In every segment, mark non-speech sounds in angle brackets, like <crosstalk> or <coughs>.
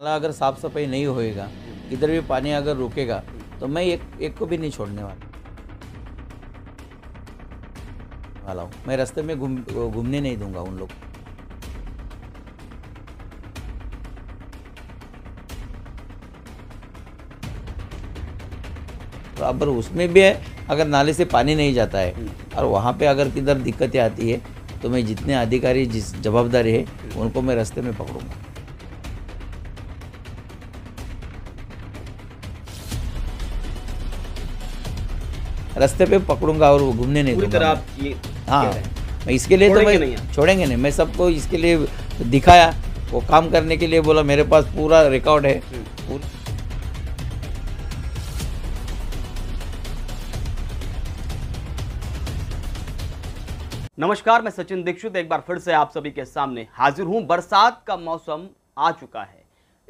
नाला अगर साफ सफाई नहीं होएगा इधर भी पानी अगर रुकेगा तो मैं एक एक को भी नहीं छोड़ने वाला वाला हूँ मैं रास्ते में घूम घूमने नहीं दूंगा उन लोग तो अब उसमें भी है अगर नाले से पानी नहीं जाता है और वहाँ पे अगर किधर दिक्कतें आती है तो मैं जितने अधिकारी जिस जवाबदारी है उनको मैं रास्ते में पकड़ूंगा रास्ते पे पकड़ूंगा और वो घूमने नहीं दूंगा हाँ मैं इसके लिए तो मैं छोड़ेंगे नहीं मैं सबको इसके लिए दिखाया वो काम करने के लिए बोला मेरे पास पूरा रिकॉर्ड है हम्म। नमस्कार मैं सचिन दीक्षित एक बार फिर से आप सभी के सामने हाजिर हूं बरसात का मौसम आ चुका है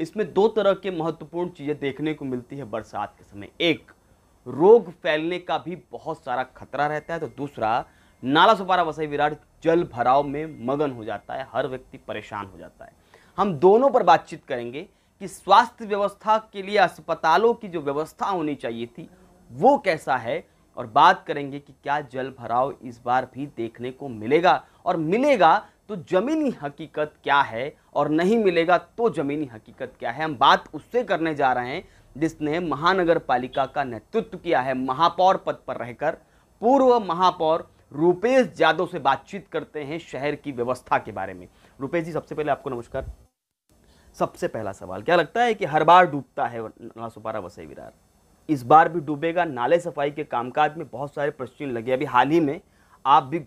इसमें दो तरह के महत्वपूर्ण चीज़ें देखने को मिलती है बरसात के समय एक रोग फैलने का भी बहुत सारा खतरा रहता है तो दूसरा नाला सुपारा वसई विराट जल भराव में मगन हो जाता है हर व्यक्ति परेशान हो जाता है हम दोनों पर बातचीत करेंगे कि स्वास्थ्य व्यवस्था के लिए अस्पतालों की जो व्यवस्था होनी चाहिए थी वो कैसा है और बात करेंगे कि क्या जल भराव इस बार भी देखने को मिलेगा और मिलेगा तो ज़मीनी हकीकत क्या है और नहीं मिलेगा तो ज़मीनी हकीकत क्या है हम बात उससे करने जा रहे हैं जिसने महानगर पालिका का नेतृत्व किया है महापौर पद पर रहकर पूर्व महापौर रूपेश जादव से बातचीत करते हैं शहर की व्यवस्था के बारे में रूपेश जी सबसे पहले आपको नमस्कार सबसे पहला सवाल क्या लगता है कि हर बार डूबता है सुपारा वसई विरार इस बार भी डूबेगा नाले सफाई के कामकाज में बहुत सारे प्रश्न लगे अभी हाल ही में आप भी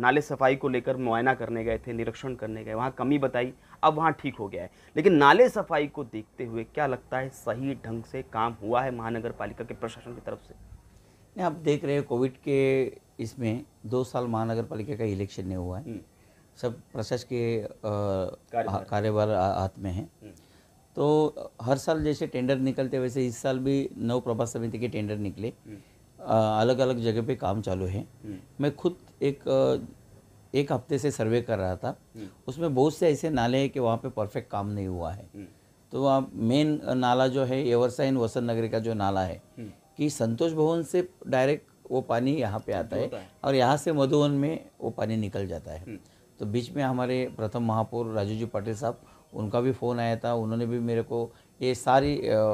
नाले सफाई को लेकर मुआयना करने गए थे निरीक्षण करने गए वहाँ कमी बताई अब वहाँ ठीक हो गया है लेकिन नाले सफाई को देखते हुए क्या लगता है सही ढंग से काम हुआ है महानगर पालिका के प्रशासन की तरफ से नहीं आप देख रहे हैं कोविड के इसमें दो साल महानगर पालिका का इलेक्शन नहीं हुआ है हम्म। सब प्रशासन के कार्यभार हाथ में है हम्म। तो हर साल जैसे टेंडर निकलते वैसे इस साल भी नव प्रभा समिति के टेंडर निकले हम्म। अलग अलग जगह पे काम चालू है हम्म। मैं खुद एक एक हफ्ते से सर्वे कर रहा था हम्म। उसमें बहुत से ऐसे नाले हैं कि वहाँ पे परफेक्ट काम नहीं हुआ है हम्म। तो वहाँ मेन नाला जो है एवरसाइन वसंत नगरी का जो नाला है कि संतोष भवन से डायरेक्ट वो पानी यहाँ पे आता है और यहाँ से मधुवन में वो पानी निकल जाता है तो बीच में हमारे प्रथम महापौर राजू जी पाटिल साहब उनका भी फ़ोन आया था उन्होंने भी मेरे को ये सारी आ,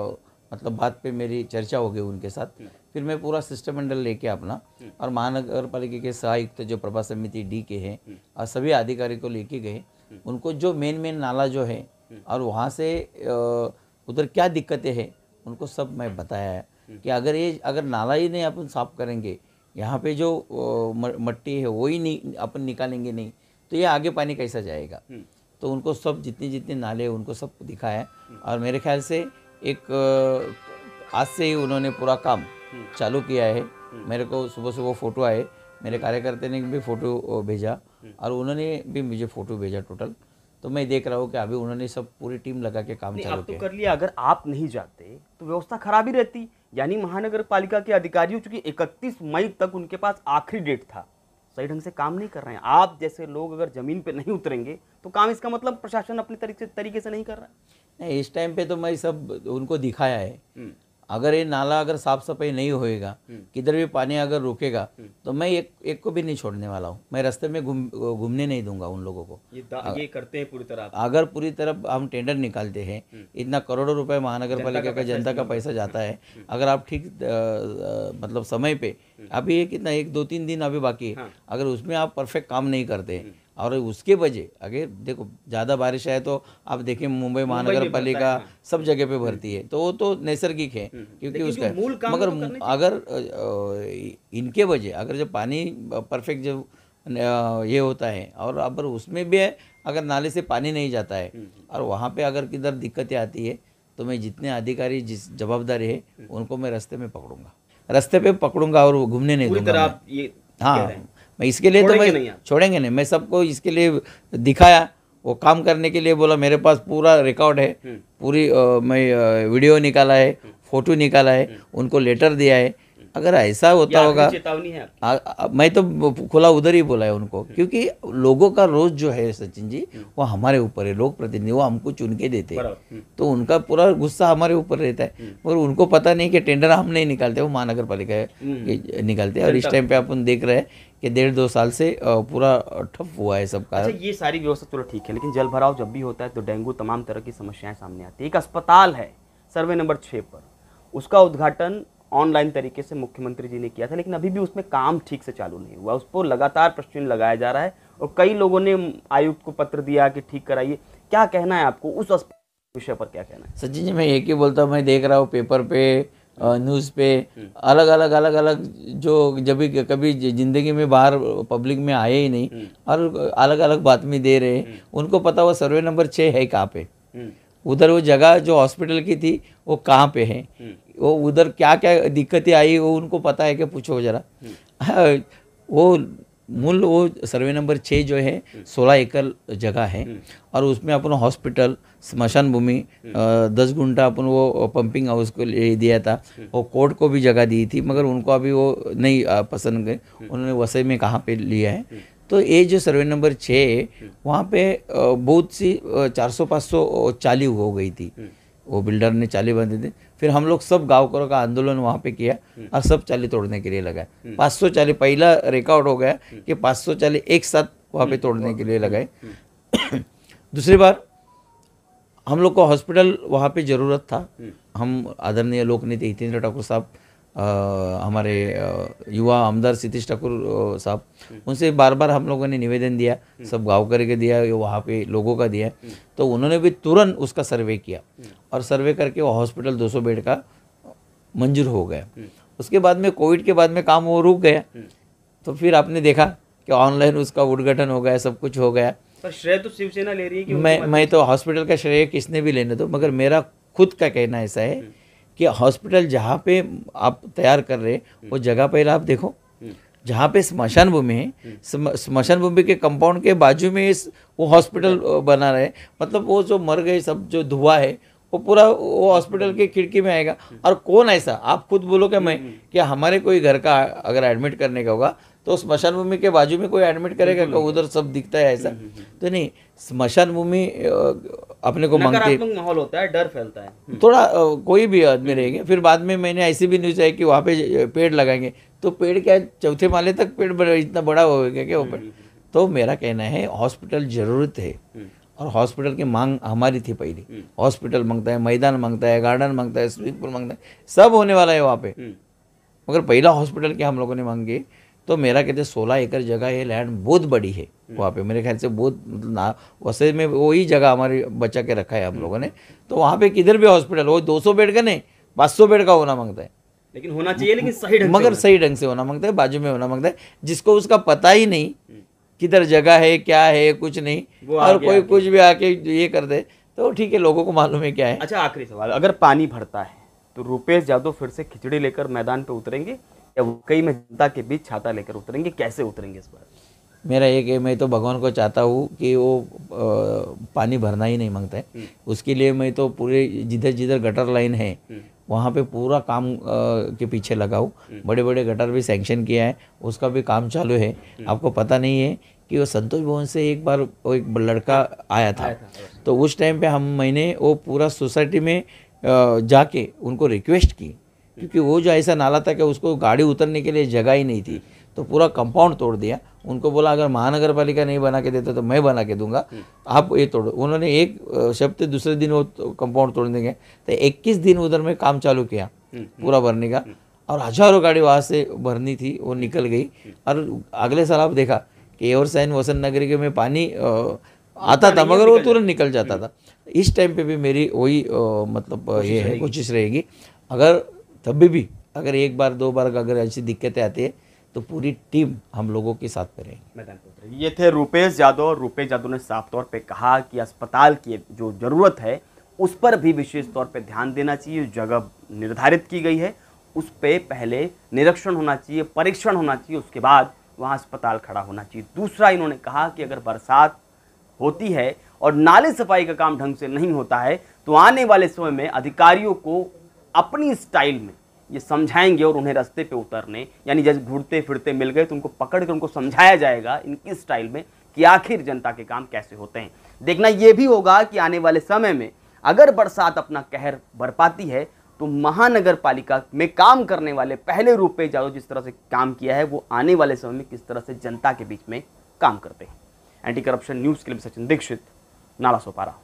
मतलब बात पे मेरी चर्चा हो गई उनके साथ फिर मैं पूरा सिस्टममंडल लेके अपना और महानगर पालिका के सहायुक्त तो जो प्रभा समिति डी के हैं और सभी अधिकारी को लेके गए उनको जो मेन मेन नाला जो है और वहाँ से उधर क्या दिक्कतें हैं उनको सब मैं बताया है कि अगर ये अगर नाला ही नहीं अपन साफ करेंगे यहाँ पे जो मट्टी है वो ही नहीं अपन निकालेंगे नहीं तो ये आगे पानी कैसा जाएगा तो उनको सब जितने जितने नाले उनको सब दिखाया और मेरे ख्याल से एक आज से ही उन्होंने पूरा काम चालू किया है हम्म। मेरे को सुबह सुबह फ़ोटो आए मेरे कार्यकर्ता ने भी फ़ोटो भेजा हम्म। और उन्होंने भी मुझे फ़ोटो भेजा टोटल तो मैं देख रहा हूँ कि अभी उन्होंने सब पूरी टीम लगा के काम चालू तो कर लिया अगर आप नहीं जाते तो व्यवस्था खराब ही रहती यानी महानगर पालिका के अधिकारियों चूंकि 31 मई तक उनके पास आखिरी डेट था सही ढंग से काम नहीं कर रहे हैं आप जैसे लोग अगर ज़मीन पे नहीं उतरेंगे तो काम इसका मतलब प्रशासन अपने तरीके से नहीं कर रहा है नहीं इस टाइम पे तो मैं सब उनको दिखाया है हम्म। अगर ये नाला अगर साफ सफाई नहीं होएगा हम्म। किधर भी पानी अगर रुकेगा हम्म। तो मैं एक एक को भी नहीं छोड़ने वाला हूँ मैं रास्ते में गुम, घूमने नहीं दूंगा उन लोगों को ये, अगर, ये करते हैं पूरी तरह अगर पूरी तरह हम टेंडर निकालते हैं हम्म। इतना करोड़ों रुपए महानगर पालिका का जनता का पैसा जाता है अगर आप ठीक मतलब समय पे अभी एक इतना एक दो तीन दिन अभी बाकी है हाँ। अगर उसमें आप परफेक्ट काम नहीं करते और उसके वजह अगर देखो ज़्यादा बारिश आए तो आप देखें मुंबई महानगर पालिका हाँ। सब जगह पे भरती है तो वो तो नैसर्गिक है हम्म, हम्म। क्योंकि उसका मूल काम मगर तो अगर इनके वजह अगर जब पानी परफेक्ट जब ये होता है और अब उसमें भी है अगर नाले से पानी नहीं जाता है हम्म, और वहाँ पे अगर किधर दिक्कतें आती है तो मैं जितने अधिकारी जिस जवाबदारी है उनको मैं रास्ते में पकड़ूंगा रास्ते पे पकड़ूंगा और घूमने नहीं दूंगा आप ये हाँ मैं इसके लिए तो मैं छोड़ेंगे नहीं मैं सबको इसके लिए दिखाया वो काम करने के लिए बोला मेरे पास पूरा रिकॉर्ड है हम्म। पूरी आ, मैं आ, वीडियो निकाला है फोटो हम्म। निकाला है हम्म। उनको लेटर दिया है अगर ऐसा होता होगा चेतावनी है आ, आ, मैं तो खुला उधर ही बोला है उनको हम्म। क्योंकि लोगों का रोज जो है सचिन जी हम्म। वो हमारे ऊपर है लोग प्रतिनिधि वो हमको चुन के देते हैं हम्म। तो उनका पूरा गुस्सा हमारे ऊपर रहता है और उनको पता नहीं कि टेंडर हम नहीं निकालते वो महानगर पालिका निकालते हैं और इस टाइम पे अपन देख रहे हैं कि डेढ़ दो साल से पूरा ठप हुआ है सबका अच्छा ये सारी व्यवस्था तो चलो ठीक है लेकिन जल भराव जब भी होता है तो डेंगू तमाम तरह की समस्याएं सामने आती है एक अस्पताल है सर्वे नंबर छः पर उसका उद्घाटन ऑनलाइन तरीके से मुख्यमंत्री जी ने किया था लेकिन अभी भी उसमें काम ठीक से चालू नहीं हुआ उस पर लगातार प्रश्न लगाया जा रहा है और कई लोगों ने आयुक्त को पत्र दिया कि ठीक कराइए क्या कहना है आपको उस विषय पर क्या कहना है सचिन जी मैं एक ही बोलता हूँ मैं देख रहा हूँ पेपर पे न्यूज़ पे हम्म। अलग अलग अलग अलग जो जब भी कभी ज़िंदगी में बाहर पब्लिक में आए ही नहीं हम्म। और अलग अलग बात में दे रहे हम्म। उनको पता हुआ सर्वे नंबर छः है कहाँ पे उधर वो जगह जो हॉस्पिटल की थी वो कहाँ पे है हम्म। वो उधर क्या क्या दिक्कतें आई वो उनको पता है कि पूछो जरा हम्म। हाँ, वो मूल वो सर्वे नंबर छः जो है हम्म। सोलह एकड़ जगह है और उसमें अपन हॉस्पिटल स्मशान भूमि दस घंटा अपन वो पंपिंग हाउस को ले दिया था वो कोर्ट को भी जगह दी थी मगर उनको अभी वो नहीं पसंद गए उन्होंने वसई में कहाँ पे लिया है तो ये जो सर्वे नंबर छः वहाँ पे बहुत सी चार सौ पाँच सौ चाली हो गई थी हम्म। वो बिल्डर ने चाली बांधे थे फिर हम लोग सब गाँव करो का आंदोलन वहाँ पे किया हम्म। और सब चाली तोड़ने के लिए लगाए हम्म। पाँच सौ चाली पहला रिकॉर्ड हो गया कि पाँच सौ चाली एक साथ वहाँ पे तोड़ने के लिए लगाए <coughs> दूसरी बार हम लोग को हॉस्पिटल वहाँ पे ज़रूरत था हम आदरणीय लोकनीति हितेंद्र ठाकुर साहब हमारे युवा आमदार सितीश ठाकुर साहब उनसे बार बार हम लोगों ने निवेदन दिया सब गाँव करके दिया वहाँ पे लोगों का दिया तो उन्होंने भी तुरंत उसका सर्वे किया और सर्वे करके वो हॉस्पिटल 200 बेड का मंजूर हो गया उसके बाद में कोविड के बाद में काम वो रुक गया तो फिर आपने देखा कि ऑनलाइन उसका उद्घाटन हो गया सब कुछ हो गया पर श्रेय तो शिवसेना ले रही है कि मैं मैं तो हॉस्पिटल का श्रेय किसने भी लेने दो मगर मेरा खुद का कहना ऐसा है कि हॉस्पिटल जहाँ पे आप तैयार कर रहे वो हम्म। जगह पहले आप देखो हम्म। जहाँ पे स्मशान भूमि है हम्म। स्मशान भूमि के कंपाउंड के बाजू में इस वो हॉस्पिटल बना रहे मतलब वो जो मर गए सब जो धुआ है वो पूरा वो हॉस्पिटल के खिड़की में आएगा और कौन ऐसा आप खुद बोलो क्या मैं कि हमारे कोई घर का अगर एडमिट करने का होगा तो स्मशान भूमि के बाजू में कोई एडमिट करेगा उधर सब दिखता है ऐसा तो नहीं स्मशान भूमि अपने को मांगते माहौल होता है डर फैलता है हम्म। थोड़ा कोई भी आदमी रहेंगे फिर बाद में मैंने ऐसी भी न्यूज़ आई कि वहाँ पे पेड़ लगाएंगे तो पेड़ क्या चौथे माले तक पेड़ इतना बड़ा हो गया क्या ऊपर हम्म। तो मेरा कहना है हॉस्पिटल ज़रूरत है हम्म। और हॉस्पिटल की मांग हमारी थी पहले हॉस्पिटल मांगता है मैदान मांगता है गार्डन मांगता है स्विमिंग पूल मांगता है सब होने वाला है वहाँ पे मगर पहला हॉस्पिटल क्या हम लोगों ने मांगी तो मेरा कहते सोलह एकड़ जगह ये लैंड बहुत बड़ी है वहाँ पे मेरे ख्याल से बहुत मतलब ना वैसे में वही जगह हमारे बचा के रखा है हम लोगों ने तो वहाँ पे किधर भी हॉस्पिटल वो सौ बेड का नहीं सौ बेड का होना मांगता है लेकिन होना चाहिए लेकिन सही ढंग मगर सही ढंग से होना मांगता है बाजू में होना मांगता है जिसको उसका पता ही नहीं हम्म। किधर जगह है क्या है कुछ नहीं और कोई कुछ भी आके ये कर दे तो ठीक है लोगों को मालूम है क्या है अच्छा आखिरी सवाल अगर पानी भरता है तो रुपेश यादव फिर से खिचड़ी लेकर मैदान पर उतरेंगे या वाकई में जनता के बीच छाता लेकर उतरेंगे कैसे उतरेंगे इस बार मेरा एक है मैं तो भगवान को चाहता हूँ कि वो पानी भरना ही नहीं मांगता है हम्म। उसके लिए मैं तो पूरे जिधर जिधर गटर लाइन है हम्म। वहाँ पे पूरा काम आ, के पीछे लगा हूँ हम्म। बड़े बड़े गटर भी सैंक्शन किया है उसका भी काम चालू है आपको पता नहीं है कि वो संतोष भवन से एक बार वो एक लड़का आया था, आया था। तो उस टाइम पे हम मैंने वो पूरा सोसाइटी में जाके उनको रिक्वेस्ट की क्योंकि वो जो ऐसा नाला था कि उसको गाड़ी उतरने के लिए जगह ही नहीं थी तो पूरा कंपाउंड तोड़ दिया उनको बोला अगर महानगर पालिका नहीं बना के देता तो मैं बना के दूंगा आप ये तोड़ो उन्होंने एक शब्द दूसरे दिन वो तो कंपाउंड तोड़ देंगे तो 21 दिन उधर में काम चालू किया पूरा भरने का और हजारों गाड़ी वहाँ से भरनी थी वो निकल गई और अगले साल आप देखा कि और सैन वसंत नगरी के में पानी आता था मगर वो तुरंत निकल जाता हम्म। था इस टाइम पे भी मेरी वही मतलब ये है कोशिश रहेगी अगर तभी भी अगर एक बार दो बार अगर ऐसी दिक्कतें आती है तो पूरी टीम हम लोगों के साथ पे रहेगी तो ये थे रुपेश यादव और रुपेश यादव ने साफ तौर पर कहा कि अस्पताल की जो ज़रूरत है उस पर भी विशेष तौर पर ध्यान देना चाहिए जगह निर्धारित की गई है उस पर पहले निरीक्षण होना चाहिए परीक्षण होना चाहिए उसके बाद वहाँ अस्पताल खड़ा होना चाहिए दूसरा इन्होंने कहा कि अगर बरसात होती है और नाले सफाई का काम ढंग से नहीं होता है तो आने वाले समय में अधिकारियों को अपनी स्टाइल में ये समझाएंगे और उन्हें रास्ते पे उतरने यानी जैसे घूरते फिरते मिल गए तो उनको पकड़ कर उनको समझाया जाएगा इनकी स्टाइल में कि आखिर जनता के काम कैसे होते हैं देखना ये भी होगा कि आने वाले समय में अगर बरसात अपना कहर पाती है तो महानगर पालिका में काम करने वाले पहले रूप पे जादव जिस तरह से काम किया है वो आने वाले समय में किस तरह से जनता के बीच में काम करते हैं एंटी करप्शन न्यूज़ के लिए सचिन दीक्षित नाला सोपारा